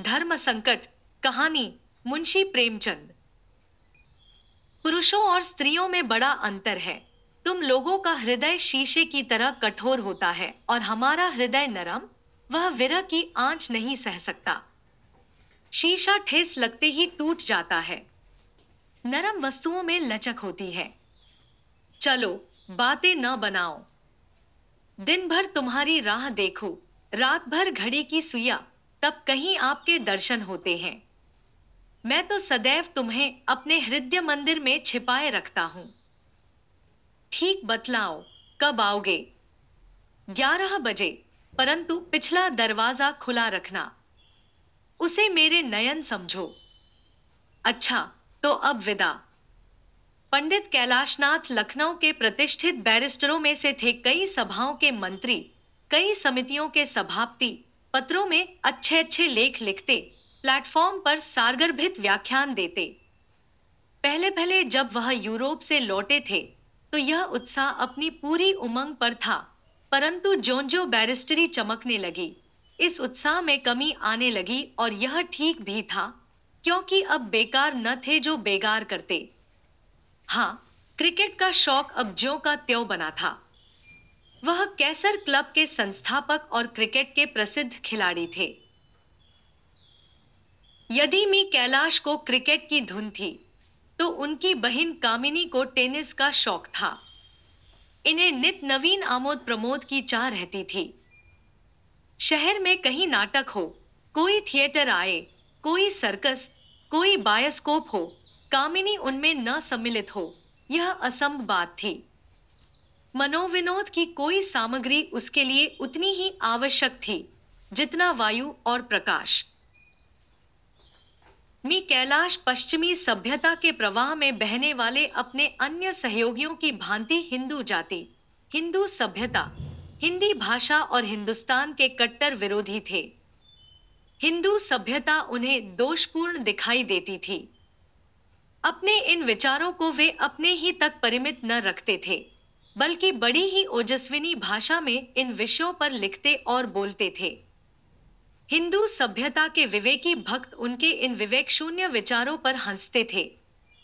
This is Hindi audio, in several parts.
धर्म संकट कहानी मुंशी प्रेमचंद पुरुषों और स्त्रियों में बड़ा अंतर है तुम लोगों का हृदय शीशे की तरह कठोर होता है और हमारा हृदय नरम वह विरह की आंच नहीं सह सकता शीशा ठेस लगते ही टूट जाता है नरम वस्तुओं में लचक होती है चलो बातें न बनाओ दिन भर तुम्हारी राह देखो रात भर घड़ी की सुया तब कहीं आपके दर्शन होते हैं मैं तो सदैव तुम्हें अपने हृदय मंदिर में छिपाए रखता हूं ठीक बतलाओ कब आओगे ग्यारह बजे परंतु पिछला दरवाजा खुला रखना उसे मेरे नयन समझो अच्छा तो अब विदा पंडित कैलाशनाथ लखनऊ के प्रतिष्ठित बैरिस्टरों में से थे कई सभाओं के मंत्री कई समितियों के सभापति पत्रों में अच्छे अच्छे लेख लिखते प्लेटफॉर्म पर सारगर्भित व्याख्यान देते पहले पहले जब वह यूरोप से लौटे थे तो यह उत्साह अपनी पूरी उमंग पर था परंतु ज्यो जो बैरिस्टरी चमकने लगी इस उत्साह में कमी आने लगी और यह ठीक भी था क्योंकि अब बेकार न थे जो बेगार करते हाँ क्रिकेट का शौक अब ज्यो का त्यों बना था वह कैसर क्लब के संस्थापक और क्रिकेट के प्रसिद्ध खिलाड़ी थे यदि मी कैलाश को क्रिकेट की धुन थी तो उनकी बहन कामिनी को टेनिस का शौक था इन्हें नित नवीन आमोद प्रमोद की चाह रहती थी शहर में कहीं नाटक हो कोई थिएटर आए कोई सर्कस कोई बायोस्कोप हो कामिनी उनमें न सम्मिलित हो यह असंभव बात थी मनोविनोद की कोई सामग्री उसके लिए उतनी ही आवश्यक थी जितना वायु और प्रकाश मी कैलाश पश्चिमी सभ्यता के प्रवाह में बहने वाले अपने अन्य सहयोगियों की भांति हिंदू जाति हिंदू सभ्यता हिंदी भाषा और हिंदुस्तान के कट्टर विरोधी थे हिंदू सभ्यता उन्हें दोषपूर्ण दिखाई देती थी अपने इन विचारों को वे अपने ही तक परिमित न रखते थे बल्कि बड़ी ही ओजस्विनी भाषा में इन विषयों पर लिखते और बोलते थे हिंदू सभ्यता के विवेकी भक्त उनके इन विवेक शून्य विचारों पर हंसते थे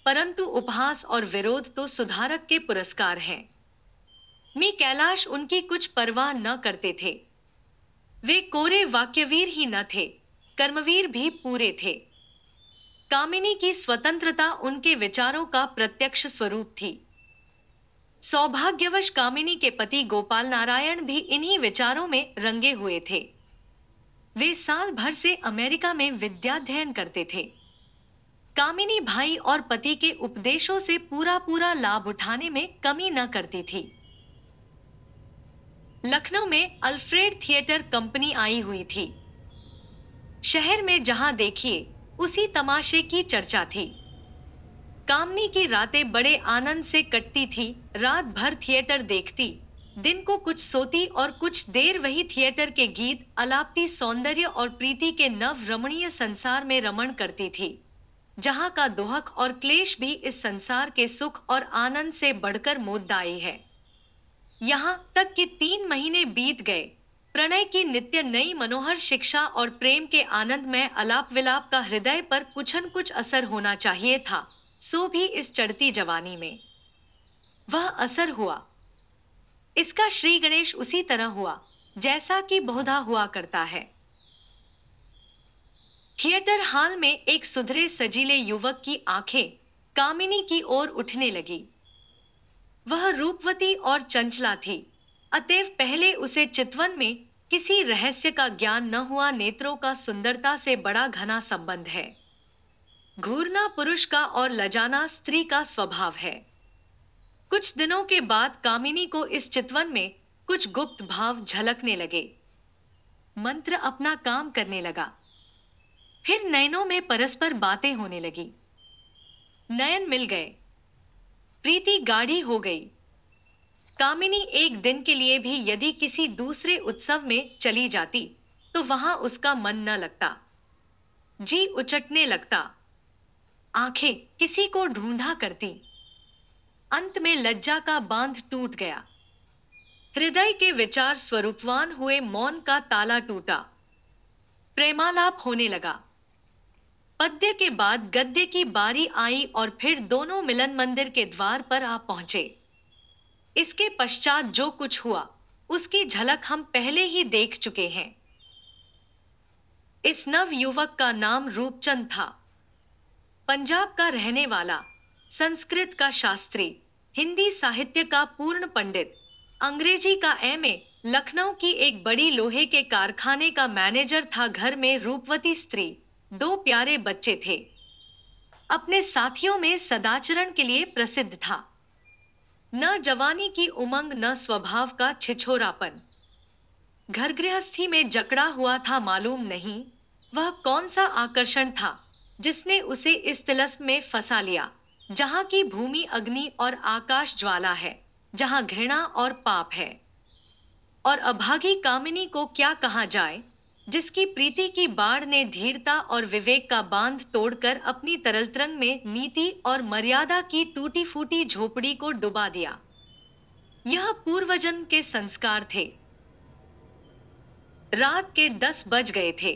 परंतु उपहास और विरोध तो सुधारक के पुरस्कार हैं मी कैलाश उनकी कुछ परवाह न करते थे वे कोरे वाक्यवीर ही न थे कर्मवीर भी पूरे थे कामिनी की स्वतंत्रता उनके विचारों का प्रत्यक्ष स्वरूप थी सौभाग्यवश कामिनी के पति गोपाल नारायण भी इन्हीं विचारों में रंगे हुए थे वे साल भर से अमेरिका में विद्याध्ययन करते थे कामिनी भाई और पति के उपदेशों से पूरा पूरा लाभ उठाने में कमी न करती थी लखनऊ में अल्फ्रेड थिएटर कंपनी आई हुई थी शहर में जहां देखिए उसी तमाशे की चर्चा थी कामनी की रातें बड़े आनंद से कटती थी रात भर थिएटर देखती दिन को कुछ सोती और कुछ देर वही थिएटर के गीत अलापती सौंदर्य और प्रीति के नव रमणीय संसार में रमण करती थी जहाँ का दोहक और क्लेश भी इस संसार के सुख और आनंद से बढ़कर मोदाई है यहाँ तक कि तीन महीने बीत गए प्रणय की नित्य नई मनोहर शिक्षा और प्रेम के आनंद में अलाप विलाप का हृदय पर कुछ न कुछ असर होना चाहिए था सो भी इस चढ़ती जवानी में वह असर हुआ इसका श्री गणेश उसी तरह हुआ जैसा कि बहुधा हुआ करता है थिएटर हॉल में एक सुधरे सजीले युवक की आंखें कामिनी की ओर उठने लगी वह रूपवती और चंचला थी अतएव पहले उसे चितवन में किसी रहस्य का ज्ञान न हुआ नेत्रों का सुंदरता से बड़ा घना संबंध है घूरना पुरुष का और लजाना स्त्री का स्वभाव है कुछ दिनों के बाद कामिनी को इस चितवन में कुछ गुप्त भाव झलकने लगे मंत्र अपना काम करने लगा फिर नयनों में परस्पर बातें होने लगी नयन मिल गए प्रीति गाढ़ी हो गई कामिनी एक दिन के लिए भी यदि किसी दूसरे उत्सव में चली जाती तो वहां उसका मन न लगता जी उचटने लगता आंखें किसी को ढूंढा करती अंत में लज्जा का बांध टूट गया हृदय के विचार स्वरूपवान हुए मौन का ताला टूटा प्रेमालाप होने लगा पद्य के बाद गद्य की बारी आई और फिर दोनों मिलन मंदिर के द्वार पर आ पहुंचे इसके पश्चात जो कुछ हुआ उसकी झलक हम पहले ही देख चुके हैं इस नव युवक का नाम रूपचंद था पंजाब का रहने वाला संस्कृत का शास्त्री हिंदी साहित्य का पूर्ण पंडित अंग्रेजी का एम लखनऊ की एक बड़ी लोहे के कारखाने का मैनेजर था घर में रूपवती स्त्री दो प्यारे बच्चे थे अपने साथियों में सदाचरण के लिए प्रसिद्ध था न जवानी की उमंग न स्वभाव का छिछोरापन घर गृहस्थी में जकड़ा हुआ था मालूम नहीं वह कौन सा आकर्षण था जिसने उसे इस तिलस में फंसा लिया जहाँ की भूमि अग्नि और आकाश ज्वाला है जहाँ घृणा और पाप है और अभागी कामिनी को क्या कहा जाए जिसकी प्रीति की बाढ़ ने धीरता और विवेक का बांध तोड़कर अपनी तरल तरंग में नीति और मर्यादा की टूटी फूटी झोपड़ी को डुबा दिया यह पूर्वजन्म के संस्कार थे रात के दस बज गए थे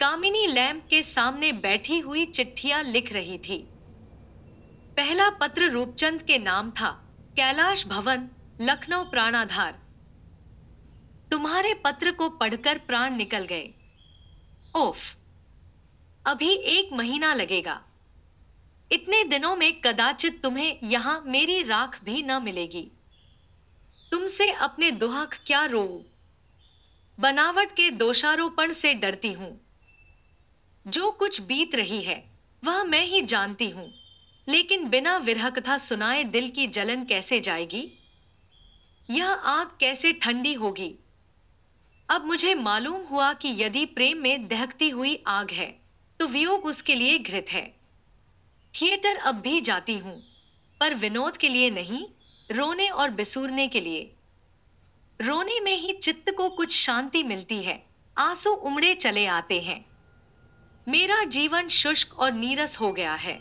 कामिनी लैम्प के सामने बैठी हुई चिट्ठियां लिख रही थी पहला पत्र रूपचंद के नाम था कैलाश भवन लखनऊ प्राणाधार तुम्हारे पत्र को पढ़कर प्राण निकल गए ओफ अभी एक महीना लगेगा इतने दिनों में कदाचित तुम्हें यहां मेरी राख भी न मिलेगी तुमसे अपने दुहक क्या रो बनावट के दोषारोपण से डरती हूं जो कुछ बीत रही है वह मैं ही जानती हूं लेकिन बिना विरह कथा सुनाए दिल की जलन कैसे जाएगी यह आग कैसे ठंडी होगी अब मुझे मालूम हुआ कि यदि प्रेम में दहकती हुई आग है तो वियोग उसके लिए घृत है थिएटर अब भी जाती हूँ पर विनोद के लिए नहीं रोने और बिसूरने के लिए रोने में ही चित्त को कुछ शांति मिलती है आंसू उमड़े चले आते हैं मेरा जीवन शुष्क और नीरस हो गया है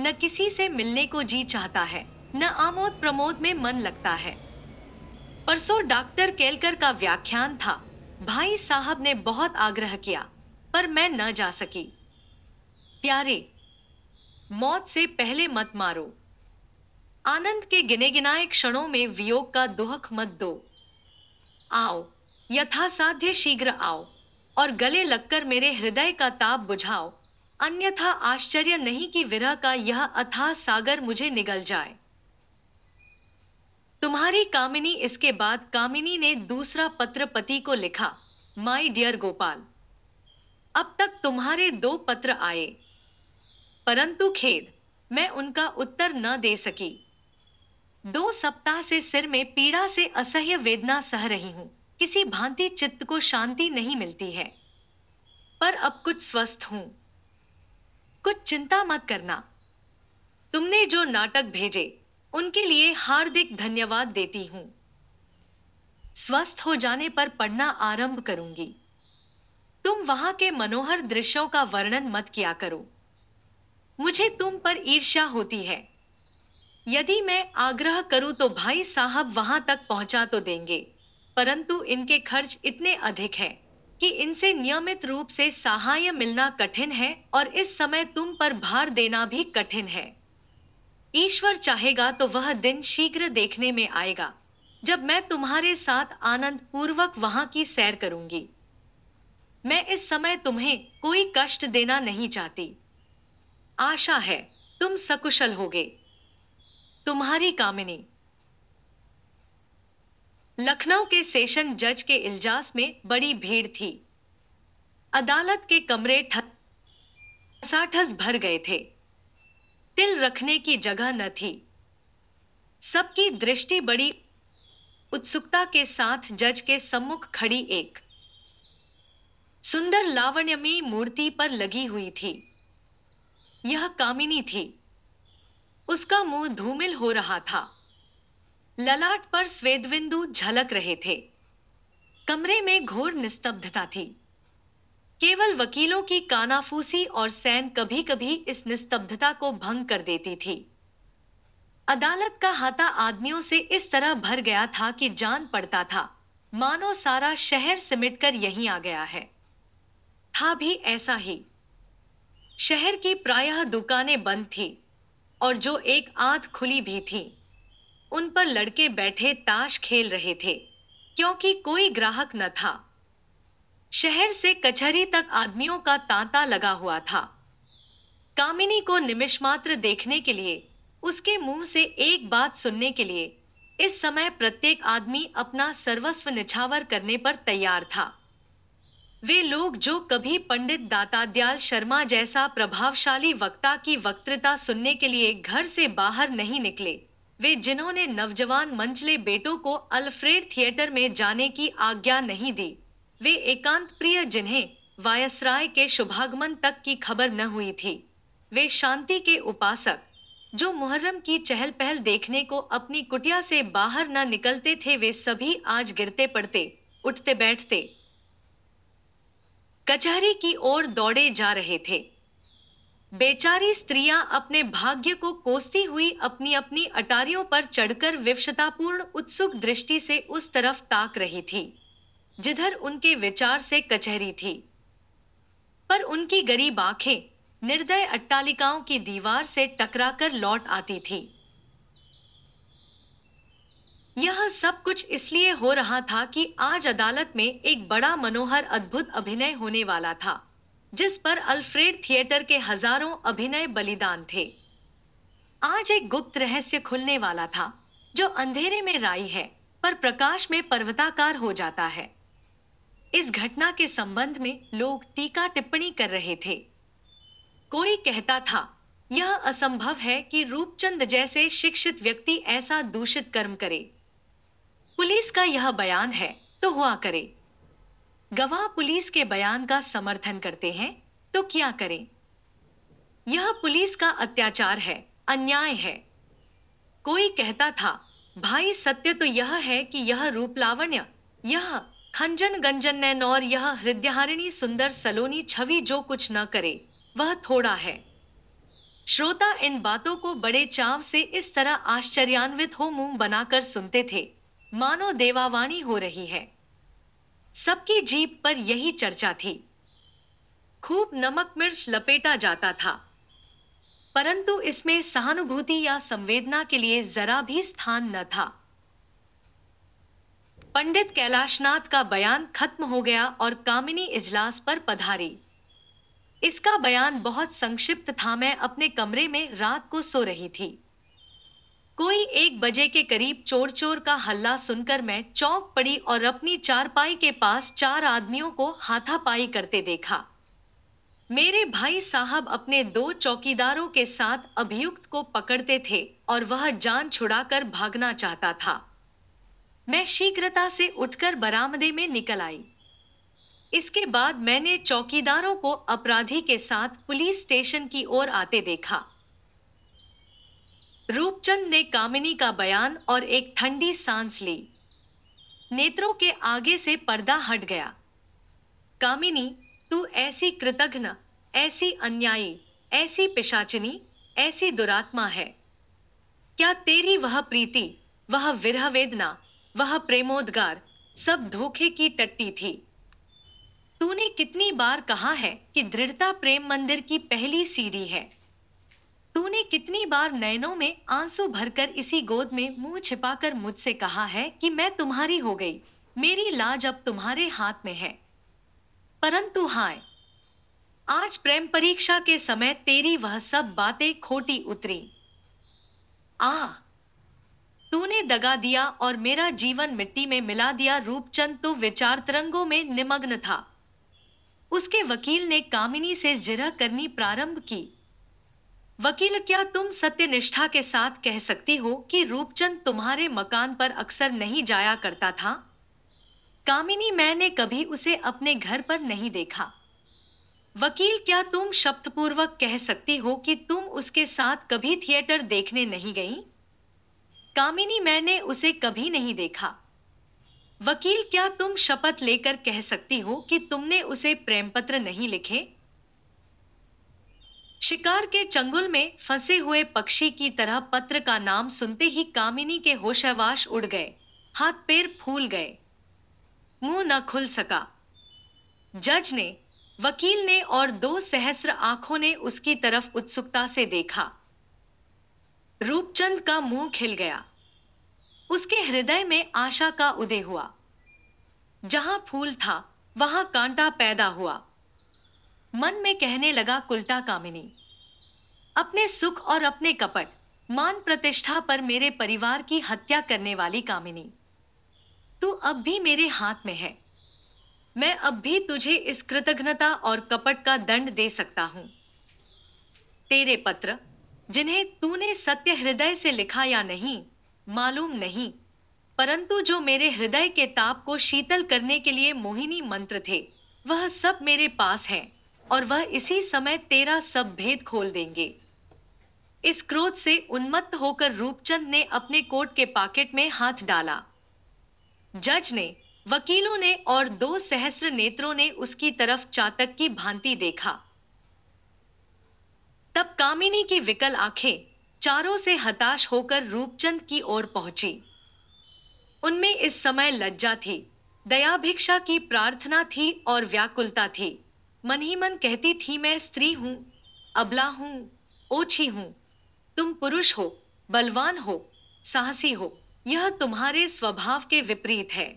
न किसी से मिलने को जी चाहता है न आमोद प्रमोद में मन लगता है परसों डॉक्टर केलकर का व्याख्यान था भाई साहब ने बहुत आग्रह किया पर मैं न जा सकी प्यारे मौत से पहले मत मारो आनंद के गिने गिनाए क्षणों में वियोग का दुहक मत दो आओ यथासाध्य शीघ्र आओ और गले लगकर मेरे हृदय का ताप बुझाओ अन्यथा आश्चर्य नहीं कि विरह का यह अथाह सागर मुझे निगल जाए तुम्हारी कामिनी इसके बाद कामिनी ने दूसरा पत्र पति को लिखा माई डियर गोपाल अब तक तुम्हारे दो पत्र आए परंतु खेद मैं उनका उत्तर न दे सकी दो सप्ताह से सिर में पीड़ा से असह्य वेदना सह रही हूं किसी भांति चित्त को शांति नहीं मिलती है पर अब कुछ स्वस्थ हूं कुछ चिंता मत करना तुमने जो नाटक भेजे उनके लिए हार्दिक धन्यवाद देती हूं स्वस्थ हो जाने पर पढ़ना आरंभ करूंगी तुम वहां के मनोहर दृश्यों का वर्णन मत किया करो मुझे तुम पर ईर्ष्या होती है यदि मैं आग्रह करूं तो भाई साहब वहां तक पहुंचा तो देंगे परंतु इनके खर्च इतने अधिक हैं कि इनसे नियमित रूप से सहाय मिलना कठिन है और इस समय तुम पर भार देना भी कठिन है ईश्वर चाहेगा तो वह दिन शीघ्र देखने में आएगा जब मैं तुम्हारे साथ आनंद पूर्वक वहां की सैर करूंगी मैं इस समय तुम्हें कोई कष्ट देना नहीं चाहती आशा है तुम सकुशल होगे तुम्हारी कामिनी लखनऊ के सेशन जज के इल्जास में बड़ी भीड़ थी अदालत के कमरे भर गए थे तिल रखने की जगह न थी सबकी दृष्टि बड़ी उत्सुकता के साथ जज के सम्मुख खड़ी एक सुंदर लावण्यमी मूर्ति पर लगी हुई थी यह कामिनी थी उसका मुंह धूमिल हो रहा था ललाट पर स्वेदबिंदु झलक रहे थे कमरे में घोर निस्तब्धता थी केवल वकीलों की कानाफूसी और सैन कभी कभी इस निस्तब्धता को भंग कर देती थी अदालत का हाथा आदमियों से इस तरह भर गया था कि जान पड़ता था मानो सारा शहर सिमटकर यहीं आ गया है था भी ऐसा ही शहर की प्रायः दुकानें बंद थी और जो एक आध खुली भी थी उन पर लड़के बैठे ताश खेल रहे थे क्योंकि कोई ग्राहक न था शहर से कचहरी तक आदमियों का तांता लगा हुआ था कामिनी को निमिष मात्र देखने के लिए उसके मुंह से एक बात सुनने के लिए इस समय प्रत्येक आदमी अपना सर्वस्व निछावर करने पर तैयार था वे लोग जो कभी पंडित दातादयाल शर्मा जैसा प्रभावशाली वक्ता की वक्तृता सुनने के लिए घर से बाहर नहीं निकले वे जिन्होंने नवजवान मंचले बेटों को अल्फ्रेड थिएटर में जाने की आज्ञा नहीं दी वे एकांत प्रिय जिन्हें वायसराय के शुभागमन तक की खबर न हुई थी वे शांति के उपासक जो मुहर्रम की चहल पहल देखने को अपनी कुटिया से बाहर न निकलते थे वे सभी आज गिरते पड़ते उठते बैठते कचहरी की ओर दौड़े जा रहे थे बेचारी स्त्रियां अपने भाग्य को कोसती हुई अपनी अपनी अटारियों पर चढ़कर विवशतापूर्ण उत्सुक दृष्टि से उस तरफ ताक रही थी जिधर उनके विचार से कचहरी थी पर उनकी गरीब आंखें निर्दय अट्टालिकाओं की दीवार से टकराकर लौट आती थी यह सब कुछ इसलिए हो रहा था कि आज अदालत में एक बड़ा मनोहर अद्भुत अभिनय होने वाला था जिस पर अल्फ्रेड थिएटर के हजारों अभिनय बलिदान थे आज एक गुप्त रहस्य खुलने वाला था जो अंधेरे में राई है पर प्रकाश में पर्वताकार हो जाता है इस घटना के संबंध में लोग टीका टिप्पणी कर रहे थे कोई कहता था यह असंभव है कि रूपचंद जैसे शिक्षित व्यक्ति ऐसा दूषित कर्म करे पुलिस का यह बयान है तो हुआ करे गवाह पुलिस के बयान का समर्थन करते हैं तो क्या करें यह पुलिस का अत्याचार है अन्याय है कोई कहता था भाई सत्य तो यह है कि यह रूप लावण्य यह खंजन गंजन नैन और यह हृदयहारिणी सुंदर सलोनी छवि जो कुछ न करे वह थोड़ा है श्रोता इन बातों को बड़े चाव से इस तरह आश्चर्यान्वित हो मुंह बनाकर सुनते थे मानो देवावाणी हो रही है सबकी जीप पर यही चर्चा थी खूब नमक मिर्च लपेटा जाता था परंतु इसमें सहानुभूति या संवेदना के लिए जरा भी स्थान न था पंडित कैलाशनाथ का बयान खत्म हो गया और कामिनी इजलास पर पधारी इसका बयान बहुत संक्षिप्त था मैं अपने कमरे में रात को सो रही थी कोई एक बजे के करीब चोर चोर का हल्ला सुनकर मैं चौंक पड़ी और अपनी चारपाई के पास चार आदमियों को हाथापाई करते देखा मेरे भाई साहब अपने दो चौकीदारों के साथ अभियुक्त को पकड़ते थे और वह जान छुड़ाकर भागना चाहता था मैं शीघ्रता से उठकर बरामदे में निकल आई इसके बाद मैंने चौकीदारों को अपराधी के साथ पुलिस स्टेशन की ओर आते देखा रूपचंद ने कामिनी का बयान और एक ठंडी सांस ली नेत्रों के आगे से पर्दा हट गया कामिनी तू ऐसी कृतघ्न ऐसी अन्यायी ऐसी पिशाचिनी ऐसी दुरात्मा है क्या तेरी वह प्रीति वह विरह वेदना वह प्रेमोद्गार सब धोखे की टट्टी थी तूने कितनी बार कहा है कि दृढ़ता प्रेम मंदिर की पहली सीढ़ी है तूने कितनी बार नैनों में आंसू भरकर इसी गोद में मुंह छिपाकर मुझसे कहा है कि मैं तुम्हारी हो गई मेरी लाज अब तुम्हारे हाथ में है परंतु हाय आज प्रेम परीक्षा के समय तेरी वह सब बातें खोटी उतरी आ तूने दगा दिया और मेरा जीवन मिट्टी में मिला दिया रूपचंद तो विचार तरंगों में निमग्न था उसके वकील ने कामिनी से जिरह करनी प्रारंभ की वकील क्या तुम सत्य निष्ठा के साथ कह सकती हो कि रूपचंद तुम्हारे मकान पर अक्सर नहीं जाया करता था कामिनी मैंने कभी उसे अपने घर पर नहीं देखा वकील क्या तुम शब्दपूर्वक कह सकती हो कि तुम उसके साथ कभी थिएटर देखने नहीं गई कामिनी मैंने उसे कभी नहीं देखा वकील क्या तुम शपथ लेकर कह सकती हो कि तुमने उसे प्रेमपत्र नहीं लिखे शिकार के चंगुल में फंसे हुए पक्षी की तरह पत्र का नाम सुनते ही कामिनी के होशवाश उड़ गए हाथ पैर फूल गए मुंह न खुल सका जज ने वकील ने और दो सहस्र आंखों ने उसकी तरफ उत्सुकता से देखा रूपचंद का मुंह खिल गया उसके हृदय में आशा का उदय हुआ जहां फूल था वहां कांटा पैदा हुआ मन में कहने लगा कुलटा कामिनी अपने सुख और अपने कपट मान प्रतिष्ठा पर मेरे परिवार की हत्या करने वाली कामिनी तू अब भी मेरे हाथ में है मैं अब भी तुझे इस कृतघ्नता और कपट का दंड दे सकता हूं तेरे पत्र जिन्हें तूने सत्य हृदय से लिखा या नहीं मालूम नहीं परंतु जो मेरे हृदय के ताप को शीतल करने के लिए मोहिनी मंत्र थे वह सब मेरे पास है और वह इसी समय तेरा सब भेद खोल देंगे इस क्रोध से उन्मत्त होकर रूपचंद ने अपने कोट के पॉकेट में हाथ डाला जज ने वकीलों ने और दो सहस्र नेत्रों ने उसकी तरफ चातक की भांति देखा तब कामिनी की विकल आंखें चारों से हताश होकर रूपचंद की ओर पहुंची उनमें इस समय लज्जा थी दयाभिक्षा की प्रार्थना थी और व्याकुलता थी मन ही मन कहती थी मैं स्त्री हूँ अबला हूँ ओछी हूँ तुम पुरुष हो बलवान हो साहसी हो यह तुम्हारे स्वभाव के विपरीत है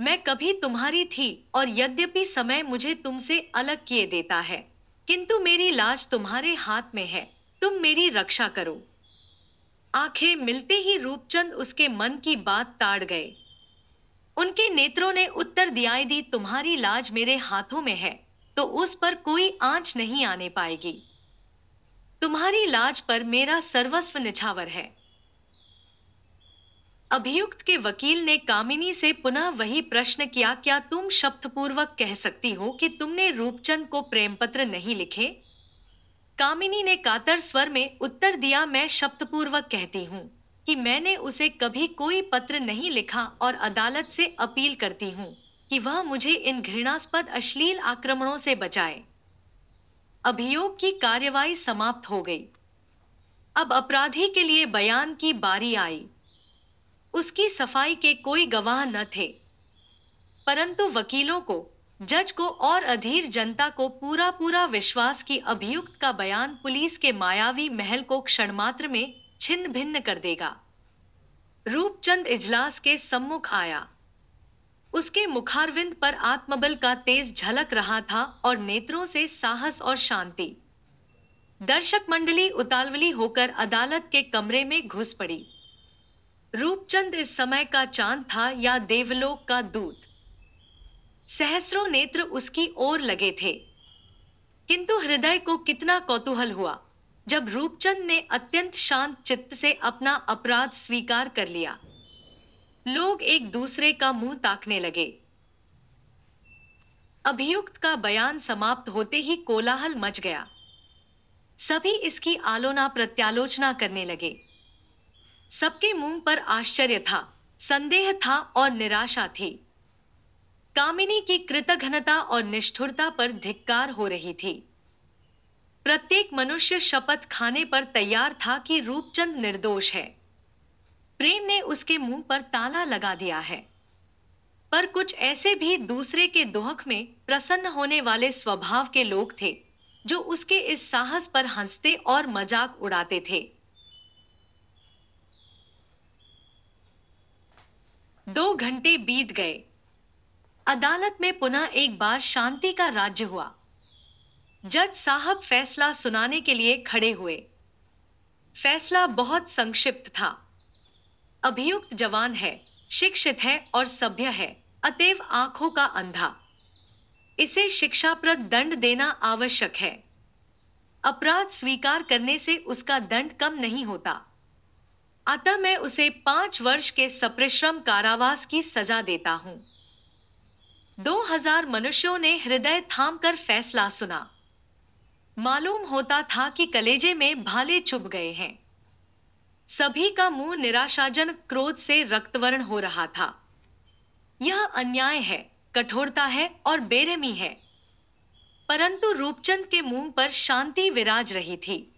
मैं कभी तुम्हारी थी और यद्यपि समय मुझे तुमसे अलग किए देता है किंतु मेरी लाज तुम्हारे हाथ में है तुम मेरी रक्षा करो आंखें मिलते ही रूपचंद उसके मन की बात ताड़ गए उनके नेत्रों ने उत्तर दिया दी तुम्हारी लाज मेरे हाथों में है तो उस पर कोई आंच नहीं आने पाएगी तुम्हारी लाज पर मेरा सर्वस्व निछावर है अभियुक्त के वकील ने कामिनी से पुनः वही प्रश्न किया क्या तुम शब्दपूर्वक कह सकती हो कि तुमने रूपचंद को प्रेम पत्र नहीं लिखे कामिनी ने कातर स्वर में उत्तर दिया मैं शब्दपूर्वक कहती हूँ कि मैंने उसे कभी कोई पत्र नहीं लिखा और अदालत से अपील करती हूँ कि वह मुझे इन घृणास्पद अश्लील आक्रमणों से बचाए अभियोग की कार्यवाही समाप्त हो गई अब अपराधी के लिए बयान की बारी आई उसकी सफाई के कोई गवाह न थे परंतु वकीलों को जज को और अधीर जनता को पूरा पूरा विश्वास कि अभियुक्त का बयान पुलिस के मायावी महल को क्षण मात्र में छिन्न भिन्न कर देगा रूपचंद इजलास के सम्मुख आया उसके मुखारविंद पर आत्मबल का तेज झलक रहा था और नेत्रों से साहस और शांति दर्शक मंडली उतावली होकर अदालत के कमरे में घुस पड़ी रूपचंद इस समय का चांद था या देवलोक का दूत सहस्रों नेत्र उसकी ओर लगे थे किंतु हृदय को कितना कौतूहल हुआ जब रूपचंद ने अत्यंत शांत चित्त से अपना अपराध स्वीकार कर लिया लोग एक दूसरे का मुंह ताकने लगे अभियुक्त का बयान समाप्त होते ही कोलाहल मच गया सभी इसकी आलोना प्रत्यालोचना करने लगे सबके मुंह पर आश्चर्य था संदेह था और निराशा थी कामिनी की कृतघ्नता और निष्ठुरता पर धिक्कार हो रही थी प्रत्येक मनुष्य शपथ खाने पर तैयार था कि रूपचंद निर्दोष है प्रेम ने उसके मुंह पर ताला लगा दिया है पर कुछ ऐसे भी दूसरे के दोहक में प्रसन्न होने वाले स्वभाव के लोग थे जो उसके इस साहस पर हंसते और मजाक उड़ाते थे दो घंटे बीत गए अदालत में पुनः एक बार शांति का राज्य हुआ जज साहब फैसला सुनाने के लिए खड़े हुए फैसला बहुत संक्षिप्त था अभियुक्त जवान है शिक्षित है और सभ्य है अतएव आंखों का अंधा इसे शिक्षाप्रद दंड देना आवश्यक है अपराध स्वीकार करने से उसका दंड कम नहीं होता अतः मैं उसे पांच वर्ष के सप्रिश्रम कारावास की सजा देता हूं दो हजार मनुष्यों ने हृदय थाम कर फैसला सुना मालूम होता था कि कलेजे में भाले चुभ गए हैं सभी का मुंह निराशाजनक क्रोध से रक्तवर्ण हो रहा था यह अन्याय है कठोरता है और बेरहमी है परंतु रूपचंद के मुंह पर शांति विराज रही थी